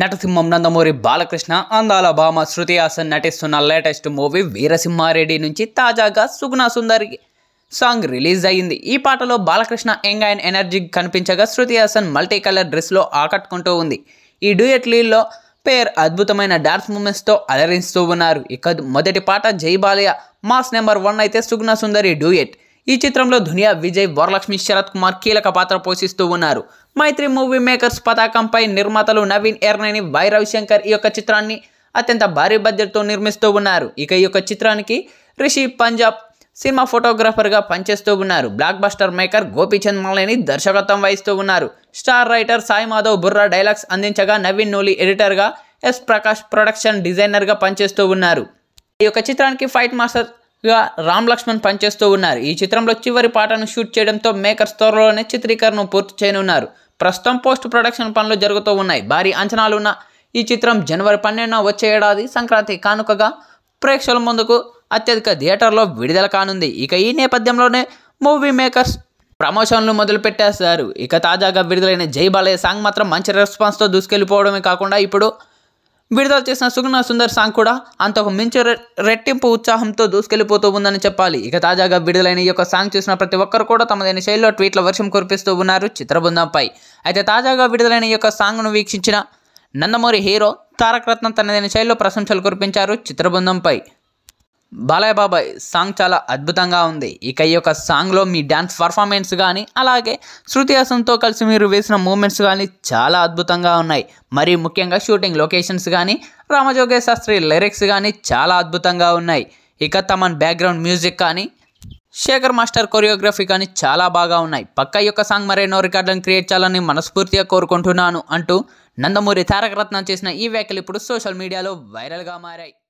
నటసింహం నందమూరి బాలకృష్ణ అందాల భామ శృతి హాసన్ నటిస్తున్న లేటెస్ట్ మూవీ వీరసింహారెడ్డి నుంచి తాజాగా సుగుణా సుందరి సాంగ్ రిలీజ్ అయింది ఈ పాటలో బాలకృష్ణ యంగ్ అండ్ ఎనర్జీ కనిపించగా శృతి హాసన్ మల్టీ కలర్ డ్రెస్లో ఆకట్టుకుంటూ ఉంది ఈ డ్యూయట్ లీల్లో పేర్ అద్భుతమైన డాన్స్ మూమెంట్స్తో అలరిస్తూ ఉన్నారు ఇక మొదటి పాట జై బాలయ మాస్ నెంబర్ వన్ అయితే సుగుణ సుందరి డూయట్ ఈ చిత్రంలో దునియా విజయ్ వరలక్ష్మి శరత్ కుమార్ కీలక పాత్ర పోషిస్తూ ఉన్నారు మైత్రి మూవీ మేకర్స్ పతాకంపై నిర్మాతలు నవీన్ ఎర్నేని వై రవిశంకర్ ఈ యొక్క చిత్రాన్ని అత్యంత భారీ బడ్జెట్తో నిర్మిస్తూ ఉన్నారు ఇక ఈ యొక్క చిత్రానికి రిషి పంజాబ్ సినిమా ఫోటోగ్రాఫర్గా పనిచేస్తూ ఉన్నారు blockbuster maker Gopichand Malineni దర్శకత్వం వహిస్తూ ఉన్నారు star writer Sai Madhav Burra dialogues అందించగా నవీన్ నూలి ఎడిటర్గా ఎస్ ప్రకాష్ ప్రొడక్షన్ డిజైనర్గా పనిచేస్తూ ఉన్నారు ఈ యొక్క చిత్రానికి ఫైట్ మాస్టర్ గా రామ్ లక్ష్మణ్ పనిచేస్తూ ఉన్నారు ఈ చిత్రంలో చివరి పాటను షూట్ చేయడంతో మేకర్స్ త్వరలోనే చిత్రీకరణ పూర్తి చేయనున్నారు ప్రస్తుతం పోస్ట్ ప్రొడక్షన్ పనులు జరుగుతూ ఉన్నాయి భారీ అంచనాలు ఉన్న ఈ చిత్రం జనవరి పన్నెండున వచ్చే ఏడాది సంక్రాంతి కానుకగా ప్రేక్షకుల ముందుకు అత్యధిక థియేటర్లో విడుదల కానుంది ఇక ఈ నేపథ్యంలోనే మూవీ మేకర్స్ ప్రమోషన్లు మొదలు పెట్టేస్తారు ఇక తాజాగా విడుదలైన జై బాలయ్య సాంగ్ మాత్రం మంచి రెస్పాన్స్తో దూసుకెళ్ళిపోవడమే కాకుండా ఇప్పుడు విడుదల చేసిన సుగుణ సుందర్ సాంగ్ కూడా అంతకు మించి రెట్టింపు ఉత్సాహంతో దూసుకెళ్లిపోతూ ఉందని చెప్పాలి ఇక తాజాగా విడుదలైన ఈ యొక్క సాంగ్ చూసిన ప్రతి ఒక్కరు కూడా తమదైన శైలిలో ట్వీట్ల వర్షం కురిపిస్తూ ఉన్నారు చిత్రబృందంపై అయితే తాజాగా విడుదలైన ఈ యొక్క సాంగ్ను వీక్షించిన నందమూరి హీరో తారకరత్నం తనదైన శైలిలో ప్రశంసలు కురిపించారు చిత్రబృందంపై బాలయ్య బాబాయ్ సాంగ్ చాలా అద్భుతంగా ఉంది ఇక ఈ యొక్క సాంగ్లో మీ డ్యాన్స్ పర్ఫార్మెన్స్ కానీ అలాగే శృతి హాసన్తో కలిసి మీరు వేసిన మూమెంట్స్ కానీ చాలా అద్భుతంగా ఉన్నాయి మరి ముఖ్యంగా షూటింగ్ లొకేషన్స్ కానీ రామజోగే శాస్త్రి లిరిక్స్ కానీ చాలా అద్భుతంగా ఉన్నాయి ఇక తమన్ బ్యాక్గ్రౌండ్ మ్యూజిక్ కానీ శేఖర్ మాస్టర్ కొరియోగ్రఫీ కానీ చాలా బాగా ఉన్నాయి పక్క యొక్క సాంగ్ మరెన్నో రికార్డులను క్రియేట్ చేయాలని మనస్ఫూర్తిగా కోరుకుంటున్నాను అంటూ నందమూరి తారకరత్నం చేసిన ఈ వ్యాఖ్యలు ఇప్పుడు సోషల్ మీడియాలో వైరల్గా మారాయి